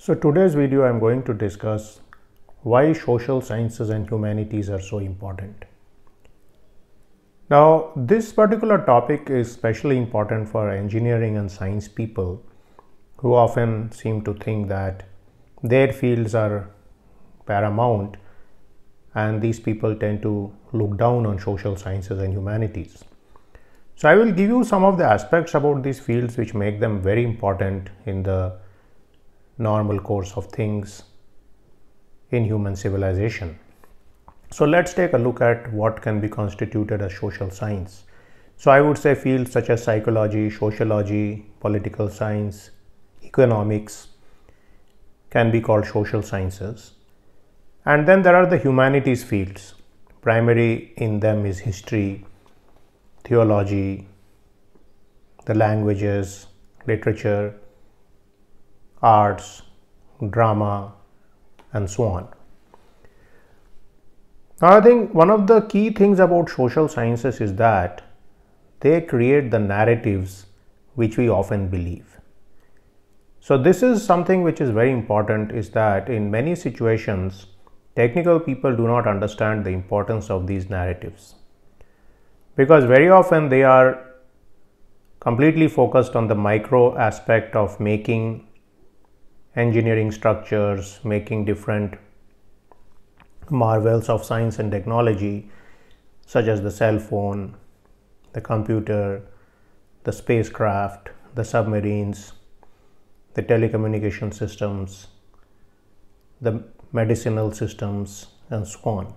So today's video I am going to discuss why social sciences and humanities are so important. Now this particular topic is especially important for engineering and science people who often seem to think that their fields are paramount and these people tend to look down on social sciences and humanities. So I will give you some of the aspects about these fields which make them very important in the normal course of things in human civilization. So let's take a look at what can be constituted as social science. So I would say fields such as psychology, sociology, political science, economics can be called social sciences. And then there are the humanities fields. Primary in them is history, theology, the languages, literature, arts, drama, and so on. Now, I think one of the key things about social sciences is that they create the narratives which we often believe. So, this is something which is very important is that in many situations, technical people do not understand the importance of these narratives because very often they are completely focused on the micro aspect of making engineering structures, making different marvels of science and technology, such as the cell phone, the computer, the spacecraft, the submarines, the telecommunication systems, the medicinal systems, and so on.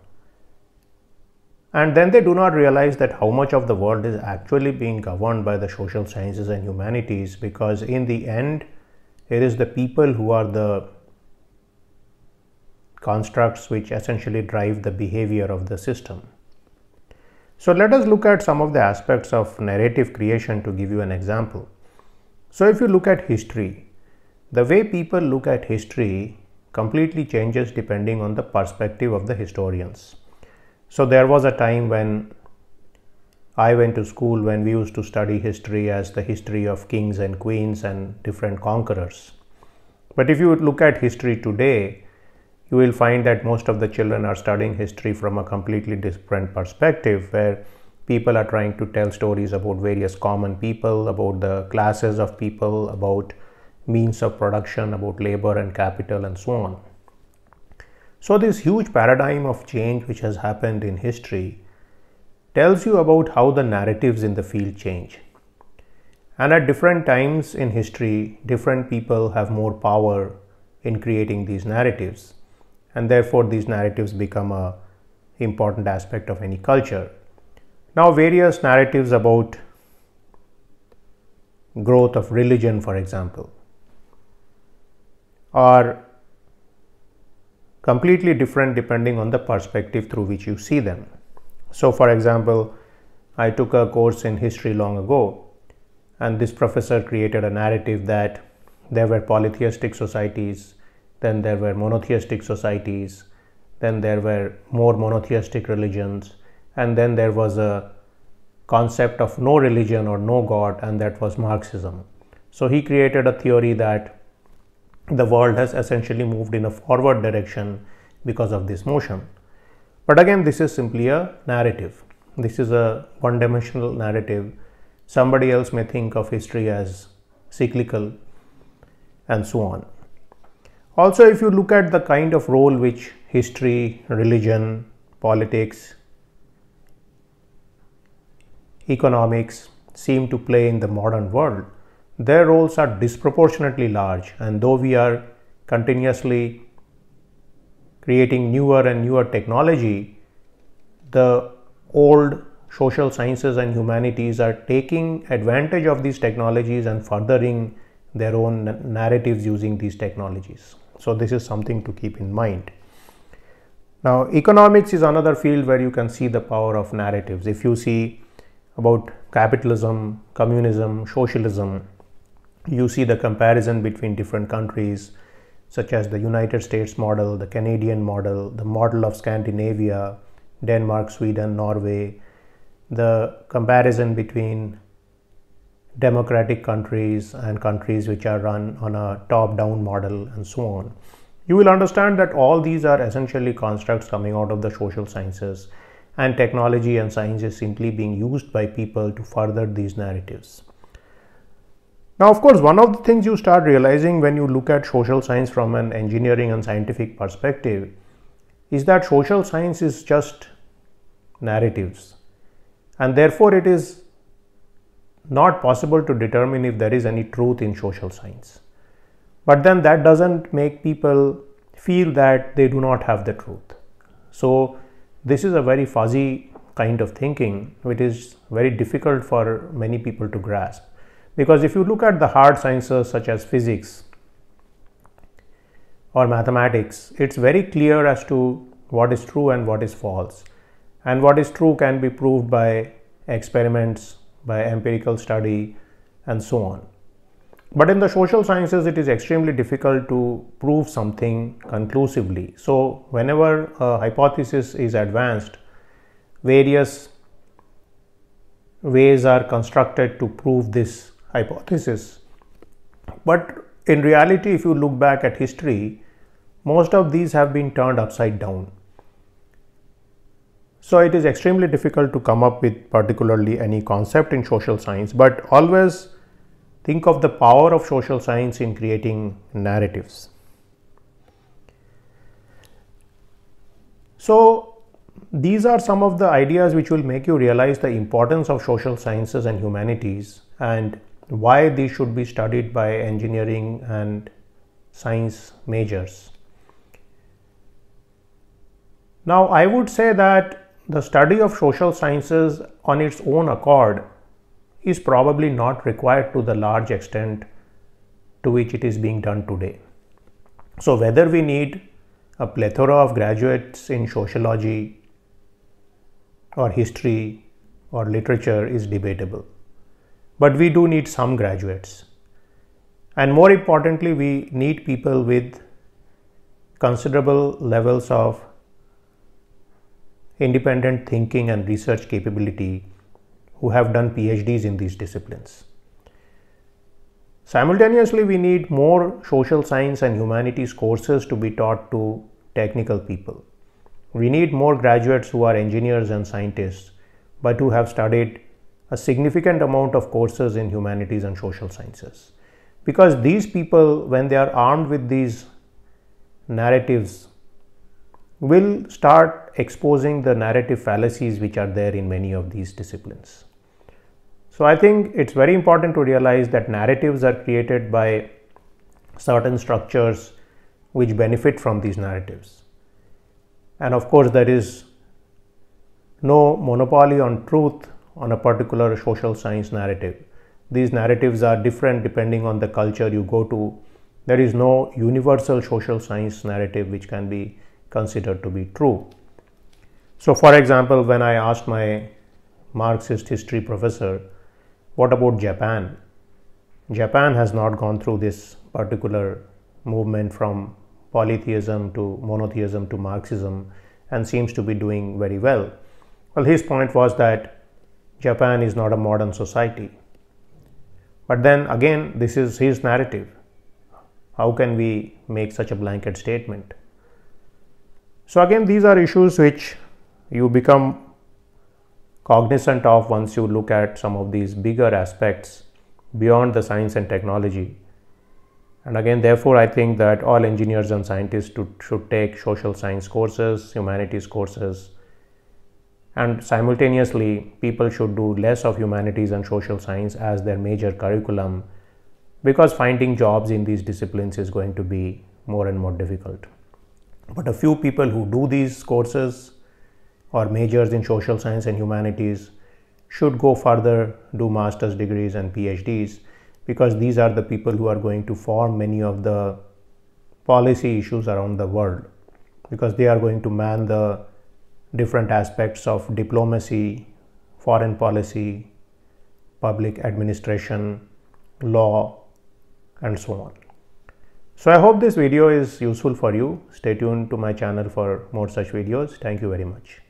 And then they do not realize that how much of the world is actually being governed by the social sciences and humanities because, in the end, it is the people who are the constructs which essentially drive the behavior of the system. So let us look at some of the aspects of narrative creation to give you an example. So if you look at history, the way people look at history completely changes depending on the perspective of the historians. So there was a time when I went to school when we used to study history as the history of kings and queens and different conquerors. But if you look at history today, you will find that most of the children are studying history from a completely different perspective where people are trying to tell stories about various common people, about the classes of people, about means of production, about labor and capital, and so on. So, this huge paradigm of change which has happened in history tells you about how the narratives in the field change. And at different times in history, different people have more power in creating these narratives. And therefore, these narratives become a important aspect of any culture. Now, various narratives about growth of religion, for example, are completely different depending on the perspective through which you see them. So, for example, I took a course in history long ago, and this professor created a narrative that there were polytheistic societies, then there were monotheistic societies, then there were more monotheistic religions, and then there was a concept of no religion or no God, and that was Marxism. So, he created a theory that the world has essentially moved in a forward direction because of this motion. But again, this is simply a narrative. This is a one dimensional narrative. Somebody else may think of history as cyclical and so on. Also, if you look at the kind of role which history, religion, politics, economics seem to play in the modern world, their roles are disproportionately large. And though we are continuously creating newer and newer technology, the old social sciences and humanities are taking advantage of these technologies and furthering their own narratives using these technologies. So, this is something to keep in mind. Now, economics is another field where you can see the power of narratives. If you see about capitalism, communism, socialism, you see the comparison between different countries, such as the United States model, the Canadian model, the model of Scandinavia, Denmark, Sweden, Norway, the comparison between democratic countries and countries which are run on a top down model, and so on. You will understand that all these are essentially constructs coming out of the social sciences, and technology and science is simply being used by people to further these narratives. Now, of course, one of the things you start realizing when you look at social science from an engineering and scientific perspective is that social science is just narratives. And therefore, it is not possible to determine if there is any truth in social science. But then that doesn't make people feel that they do not have the truth. So, this is a very fuzzy kind of thinking, which is very difficult for many people to grasp. Because if you look at the hard sciences such as physics or mathematics, it's very clear as to what is true and what is false. And what is true can be proved by experiments, by empirical study, and so on. But in the social sciences, it is extremely difficult to prove something conclusively. So, whenever a hypothesis is advanced, various ways are constructed to prove this hypothesis. But in reality, if you look back at history, most of these have been turned upside down. So it is extremely difficult to come up with particularly any concept in social science, but always think of the power of social science in creating narratives. So these are some of the ideas which will make you realize the importance of social sciences and humanities and why these should be studied by engineering and science majors. Now, I would say that the study of social sciences on its own accord is probably not required to the large extent to which it is being done today. So, whether we need a plethora of graduates in sociology or history or literature is debatable. But we do need some graduates. And more importantly, we need people with considerable levels of independent thinking and research capability who have done PhDs in these disciplines. Simultaneously, we need more social science and humanities courses to be taught to technical people. We need more graduates who are engineers and scientists but who have studied a significant amount of courses in humanities and social sciences. Because these people, when they are armed with these narratives, will start exposing the narrative fallacies which are there in many of these disciplines. So, I think it's very important to realize that narratives are created by certain structures which benefit from these narratives. And of course, there is no monopoly on truth on a particular social science narrative. These narratives are different depending on the culture you go to. There is no universal social science narrative which can be considered to be true. So, for example, when I asked my Marxist history professor, what about Japan? Japan has not gone through this particular movement from polytheism to monotheism to Marxism and seems to be doing very well. Well, his point was that Japan is not a modern society. But then again, this is his narrative. How can we make such a blanket statement? So, again, these are issues which you become cognizant of once you look at some of these bigger aspects beyond the science and technology. And again, therefore, I think that all engineers and scientists should take social science courses, humanities courses, and simultaneously, people should do less of humanities and social science as their major curriculum because finding jobs in these disciplines is going to be more and more difficult. But a few people who do these courses or majors in social science and humanities should go further, do master's degrees and PhDs, because these are the people who are going to form many of the policy issues around the world, because they are going to man the different aspects of diplomacy, foreign policy, public administration, law, and so on. So I hope this video is useful for you. Stay tuned to my channel for more such videos. Thank you very much.